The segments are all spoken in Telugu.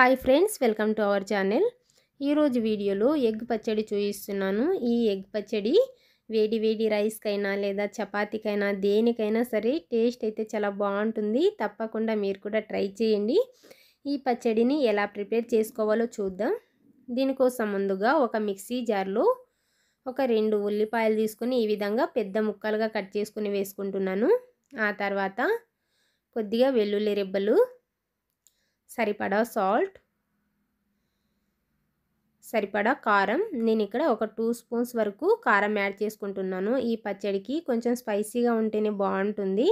hi friends welcome to our channel ఈరోజు వీడియోలో ఎగ్ పచ్చడి చూపిస్తున్నాను ఈ ఎగ్ పచ్చడి వేడి వేడి రైస్కైనా లేదా చపాతీకైనా దేనికైనా సరే టేస్ట్ అయితే చాలా బాగుంటుంది తప్పకుండా మీరు కూడా ట్రై చేయండి ఈ పచ్చడిని ఎలా ప్రిపేర్ చేసుకోవాలో చూద్దాం దీనికోసం ముందుగా ఒక మిక్సీ జార్లో ఒక రెండు ఉల్లిపాయలు తీసుకుని ఈ విధంగా పెద్ద ముక్కలుగా కట్ చేసుకుని వేసుకుంటున్నాను ఆ తర్వాత కొద్దిగా వెల్లుల్లి రెబ్బలు సరిపడా సాల్ట్ సరిపడా కారం నేను ఇక్కడ ఒక టూ స్పూన్స్ వరకు కారం యాడ్ చేసుకుంటున్నాను ఈ పచ్చడికి కొంచెం స్పైసీగా ఉంటేనే బాగుంటుంది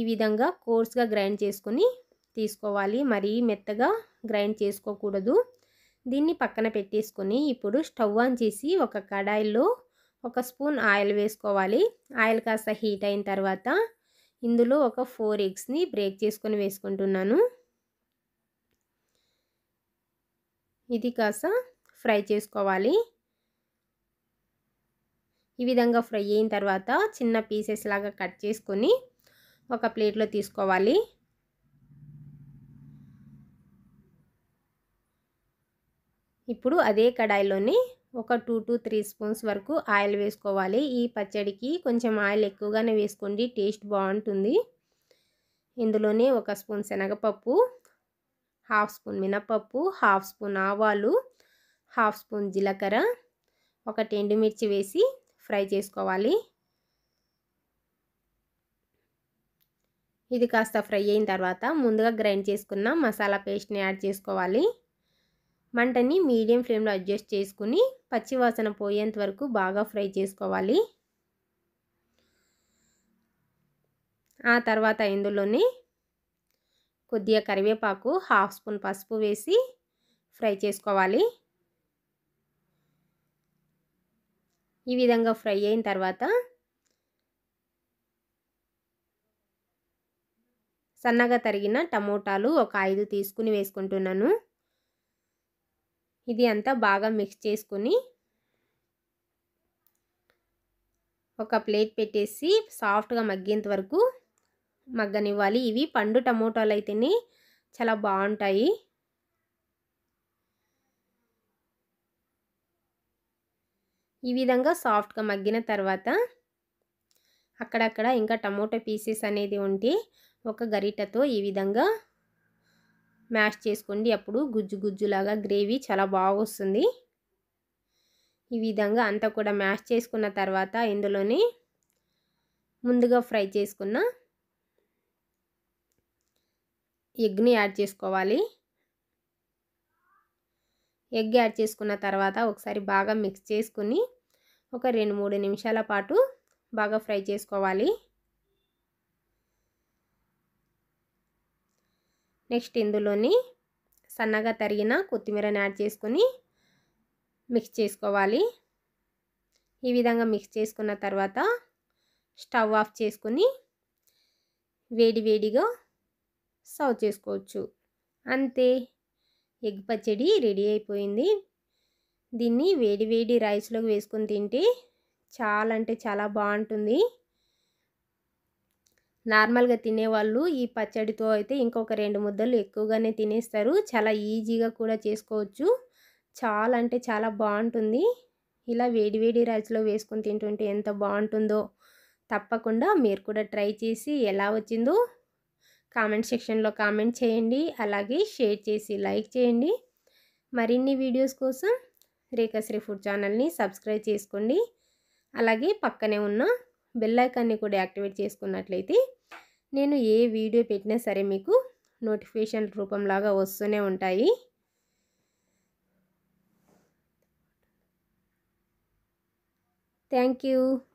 ఈ విధంగా కోర్స్గా గ్రైండ్ చేసుకుని తీసుకోవాలి మరీ మెత్తగా గ్రైండ్ చేసుకోకూడదు దీన్ని పక్కన పెట్టేసుకొని ఇప్పుడు స్టవ్ ఆన్ చేసి ఒక కడాయిలో ఒక స్పూన్ ఆయిల్ వేసుకోవాలి ఆయిల్ కాస్త హీట్ అయిన తర్వాత ఇందులో ఒక ఫోర్ ఎగ్స్ని బ్రేక్ చేసుకొని వేసుకుంటున్నాను ఇది కాస్త ఫ్రై చేసుకోవాలి ఈ విధంగా ఫ్రై అయిన తర్వాత చిన్న పీసెస్ లాగా కట్ చేసుకొని ఒక ప్లేట్లో తీసుకోవాలి ఇప్పుడు అదే కడాయిలోని ఒక టూ టు త్రీ స్పూన్స్ వరకు ఆయిల్ వేసుకోవాలి ఈ పచ్చడికి కొంచెం ఆయిల్ ఎక్కువగానే వేసుకోండి టేస్ట్ బాగుంటుంది ఇందులోనే ఒక స్పూన్ శనగపప్పు హాఫ్ స్పూన్ మినపప్పు హాఫ్ స్పూన్ ఆవాలు హాఫ్ స్పూన్ జీలకర్ర ఒకటి ఎండుమిర్చి వేసి ఫ్రై చేసుకోవాలి ఇది కాస్త ఫ్రై అయిన తర్వాత ముందుగా గ్రైండ్ చేసుకున్న మసాలా పేస్ట్ని యాడ్ చేసుకోవాలి మంటని మీడియం ఫ్లేమ్లో అడ్జస్ట్ చేసుకుని పచ్చివాసన పోయేంత వరకు బాగా ఫ్రై చేసుకోవాలి ఆ తర్వాత ఇందులోనే కొద్దిగా కరివేపాకు హాఫ్ స్పూన్ పసుపు వేసి ఫ్రై చేసుకోవాలి ఈ విధంగా ఫ్రై అయిన తర్వాత సన్నగా తరిగిన టమోటాలు ఒక ఐదు తీసుకుని వేసుకుంటున్నాను ఇది అంతా బాగా మిక్స్ చేసుకుని ఒక ప్లేట్ పెట్టేసి సాఫ్ట్గా మగ్గేంత వరకు మగ్గనివ్వాలి ఇవి పండు టమోటాలు అయితేనే చాలా బాగుంటాయి ఈ విధంగా సాఫ్ట్గా మగ్గిన తర్వాత అక్కడక్కడ ఇంకా టమోటో పీసెస్ అనేది ఉంటే ఒక గరిటతో ఈ విధంగా మ్యాష్ చేసుకోండి అప్పుడు గుజ్జు గుజ్జులాగా గ్రేవీ చాలా బాగొస్తుంది ఈ విధంగా అంతా కూడా మ్యాష్ చేసుకున్న తర్వాత ఇందులోనే ముందుగా ఫ్రై చేసుకున్న ఎగ్ని యాడ్ చేసుకోవాలి ఎగ్ యాడ్ చేసుకున్న తర్వాత ఒకసారి బాగా మిక్స్ చేసుకుని ఒక రెండు మూడు నిమిషాల పాటు బాగా ఫ్రై చేసుకోవాలి నెక్స్ట్ ఇందులోని సన్నగా తరిగిన కొత్తిమీరని యాడ్ చేసుకొని మిక్స్ చేసుకోవాలి ఈ విధంగా మిక్స్ చేసుకున్న తర్వాత స్టవ్ ఆఫ్ చేసుకుని వేడి వేడిగా సర్వ్ చేసుకోవచ్చు అంతే ఎగ్ పచ్చడి రెడీ అయిపోయింది దీన్ని వేడి వేడి రైస్లోకి వేసుకొని తింటే చాలా అంటే చాలా బాగుంటుంది నార్మల్గా తినేవాళ్ళు ఈ పచ్చడితో అయితే ఇంకొక రెండు ముద్దలు ఎక్కువగానే తినేస్తారు చాలా ఈజీగా కూడా చేసుకోవచ్చు చాలా అంటే చాలా బాగుంటుంది ఇలా వేడివేడి రైస్లో వేసుకొని తింటుంటే ఎంత బాగుంటుందో తప్పకుండా మీరు కూడా ట్రై చేసి ఎలా వచ్చిందో కామెంట్ సెక్షన్లో కామెంట్ చేయండి అలాగే షేర్ చేసి లైక్ చేయండి మరిన్ని వీడియోస్ కోసం రేఖశ్రీ ఫుడ్ ఛానల్ని సబ్స్క్రైబ్ చేసుకోండి అలాగే పక్కనే ఉన్న బెల్లైకాన్ని కూడా యాక్టివేట్ చేసుకున్నట్లయితే నేను ఏ వీడియో పెట్టినా సరే మీకు నోటిఫికేషన్ రూపంలాగా వస్తూనే ఉంటాయి థ్యాంక్ యూ